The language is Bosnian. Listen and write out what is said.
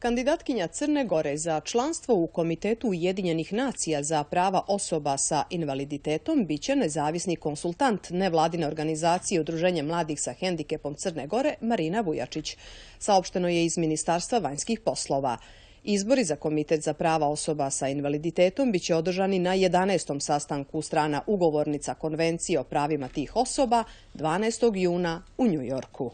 Kandidatkinja Crne Gore za članstvo u Komitetu Ujedinjenih nacija za prava osoba sa invaliditetom biće nezavisni konsultant nevladine organizacije Udruženje mladih sa hendikepom Crne Gore Marina Vujačić. Saopšteno je iz Ministarstva vanjskih poslova. Izbori za Komitet za prava osoba sa invaliditetom biće održani na 11. sastanku strana Ugovornica konvencije o pravima tih osoba 12. juna u Njujorku.